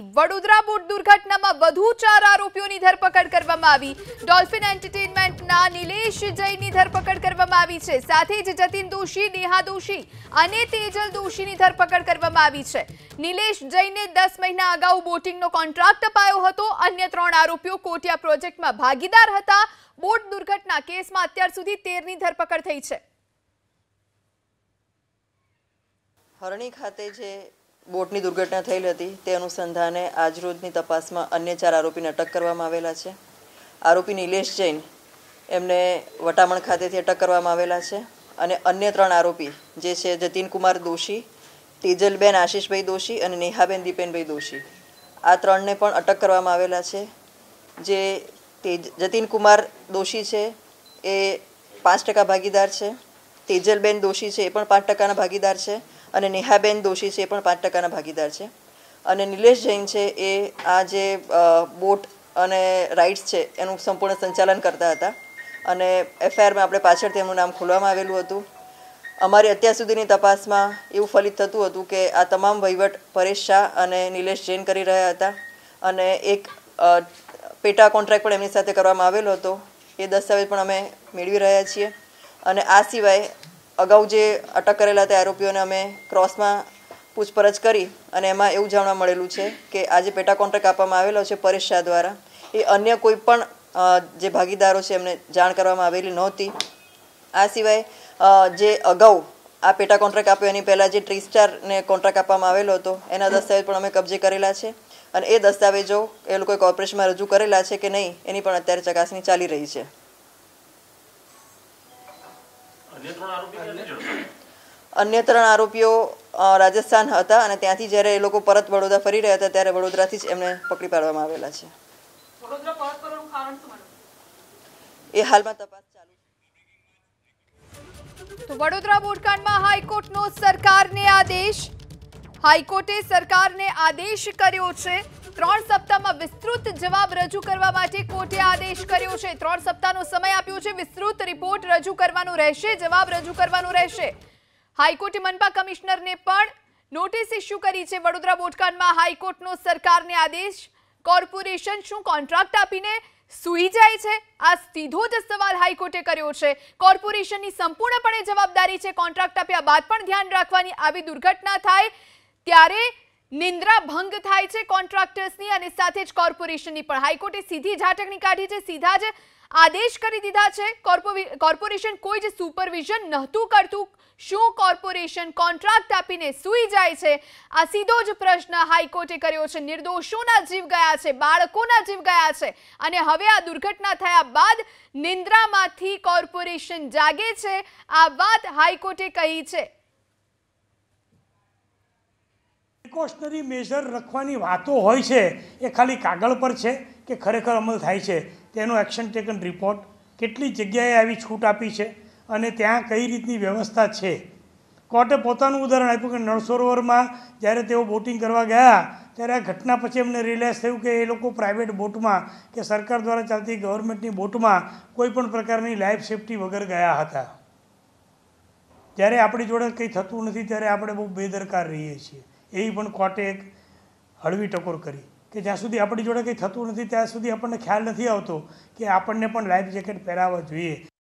Vadodara boat દુર્ઘટનામાં વધુ ચાર આરોપીઓની ધરપકડ કરવામાં આવી ડોલ્ફિન એન્ટરટેનમેન્ટના નિલેશ જૈનની ધરપકડ કરવામાં આવી છે સાથે જ જતીન દોશી નેહા દોશી અને તેજલ દોશીની ધરપકડ કરવામાં આવી છે નિલેશ જૈને દસ મહિના અગાઉ બોટિંગનો કોન્ટ્રાક્ટ અપાયો હતો અન્ય ત્રણ આરોપીઓ કોટિયા પ્રોજેક્ટમાં ભાગીદાર હતા બોટ દુર્ઘટના કેસમાં અત્યાર સુધી તેરની ધરપકડ થઈ છે હરણી ખાતે જે બોટની દુર્ઘટના થયેલ હતી તે અનુસંધાને આજરોજની તપાસમાં અન્ય ચાર આરોપીને અટક કરવામાં આવેલા છે આરોપી નિલેશ જૈન એમને વટામણ ખાતેથી અટક કરવામાં આવેલા છે અને અન્ય ત્રણ આરોપી જે છે જતીનકુમાર દોશી તેજલબેન આશીષભાઈ દોશી અને નેહાબેન દીપેનભાઈ દોશી આ ત્રણને પણ અટક કરવામાં આવેલા છે જે તેજ જતીનકુમાર દોશી છે એ પાંચ ટકા ભાગીદાર છે તેજલબેન દોશી છે એ પણ પાંચ ટકાના ભાગીદાર છે અને નેહાબેન દોશી છે એ પણ પાંચ ટકાના ભાગીદાર છે અને નિલેશ જૈન છે એ આ જે બોટ અને રાઇડ્સ છે એનું સંપૂર્ણ સંચાલન કરતા હતા અને એફઆઈઆરમાં આપણે પાછળ તેમનું નામ ખોલવામાં આવેલું હતું અમારી અત્યાર સુધીની તપાસમાં એવું ફલિત થતું હતું કે આ તમામ વહીવટ પરેશ શાહ અને નિલેશ જૈન કરી રહ્યા હતા અને એક પેટા કોન્ટ્રાક્ટ પણ એમની સાથે કરવામાં આવેલો હતો એ દસ્તાવેજ પણ અમે મેળવી રહ્યા છીએ અને આ સિવાય અગાઉ જે અટક કરેલા હતા આરોપીઓને અમે ક્રોસમાં પૂછપરછ કરી અને એમાં એવું જાણવા મળેલું છે કે આ જે પેટા કોન્ટ્રાક્ટ આપવામાં આવેલો છે પરેશ શાહ દ્વારા એ અન્ય કોઈ પણ જે ભાગીદારો છે એમને જાણ કરવામાં આવેલી નહોતી આ સિવાય જે અગાઉ આ પેટા કોન્ટ્રાક્ટ આપ્યો એની પહેલાં જે ટ્રીસ્ટારને કોન્ટ્રાક્ટ આપવામાં આવેલો હતો એના દસ્તાવેજ પણ અમે કબજે કરેલા છે અને એ દસ્તાવેજો એ લોકોએ કોર્પોરેશનમાં રજૂ કરેલા છે કે નહીં એની પણ અત્યારે ચકાસણી ચાલી રહી છે અન્ય ત્રણ આરોપીઓ રાજસ્થાન હતા અને ત્યાંથી જ્યારે એ લોકો પરત વડોદરા ફરી રહ્યા હતા ત્યારે વડોદરાથી જ એમને પકડી પાડવામાં આવેલા છે એ હાલમાં તપાસ તો વડોદરા બોટકાંડમાં હાઈકોર્ટનો સરકારને આદેશ હાઈકોર્ટે સરકારને આદેશ કર્યો છે ત્રણ સપ્તાહમાં વિસ્તૃત જવાબ રજૂ કરવા માટે કોર્ટે આદેશ કર્યો છે ત્રણ સપ્તાહનો સમય આપ્યો છે વિસ્તૃત રિપોર્ટ રજૂ કરવાનો રહેશે જવાબ રજૂ કરવાનો રહેશે હાઈકોર્ટે મનપા કમિશનરને પણ નોટિસ ઇસ્યુ કરી છે વડોદરા બોટકાનમાં હાઈકોર્ટનો સરકારને આદેશ કોર્પોરેશન શું કોન્ટ્રાક્ટ આપીને સૂઈ જાય છે આ સીધો જ સવાલ હાઈકોર્ટે કર્યો છે કોર્પોરેશનની સંપૂર્ણપણે જવાબદારી છે કોન્ટ્રાક્ટ આપ્યા બાદ પણ ધ્યાન રાખવાની આવી દુર્ઘટના થાય ત્યારે નિંદ્રા ભંગ થાય છે કોન્ટ્રાક્ટર્સની અને સાથે જ કોર્પોરેશનની પણ હાઈકોર્ટે સીધી ઝાટકણી કાઢી છે સીધા જ આદેશ કરી દીધા છે કોર્પોરેશન કોઈ જ સુપરવિઝન નહોતું કરતું શું કોર્પોરેશન કોન્ટ્રાક્ટ આપીને સૂઈ જાય છે આ સીધો જ પ્રશ્ન હાઈકોર્ટે કર્યો છે નિર્દોષોના જીવ ગયા છે બાળકોના જીવ ગયા છે અને હવે આ દુર્ઘટના થયા બાદ નિંદ્રામાંથી કોર્પોરેશન જાગે છે આ વાત હાઈકોર્ટે કહી છે પ્રિકોશનરી મેઝર રખવાની વાતો હોય છે એ ખાલી કાગળ પર છે કે ખરેખર અમલ થાય છે તેનો એક્શન ટેકન રિપોર્ટ કેટલી જગ્યાએ આવી છૂટ આપી છે અને ત્યાં કઈ રીતની વ્યવસ્થા છે કોર્ટે પોતાનું ઉદાહરણ આપ્યું કે નળસરોવરમાં જ્યારે તેઓ બોટિંગ કરવા ગયા ત્યારે આ ઘટના પછી એમને રિલાઇઝ થયું કે એ લોકો પ્રાઇવેટ બોટમાં કે સરકાર દ્વારા ચાલતી ગવર્મેન્ટની બોટમાં કોઈ પણ પ્રકારની લાઈફ સેફ્ટી વગર ગયા હતા જ્યારે આપણી જોડે કંઈ થતું નથી ત્યારે આપણે બહુ બેદરકાર રહીએ છીએ એ પણ કોર્ટે એક હળવી ટકોર કરી કે જ્યાં સુધી આપણી જોડે કંઈ થતું નથી ત્યાં સુધી આપણને ખ્યાલ નથી આવતો કે આપણને પણ લાઈફ જેકેટ પહેરાવવા જોઈએ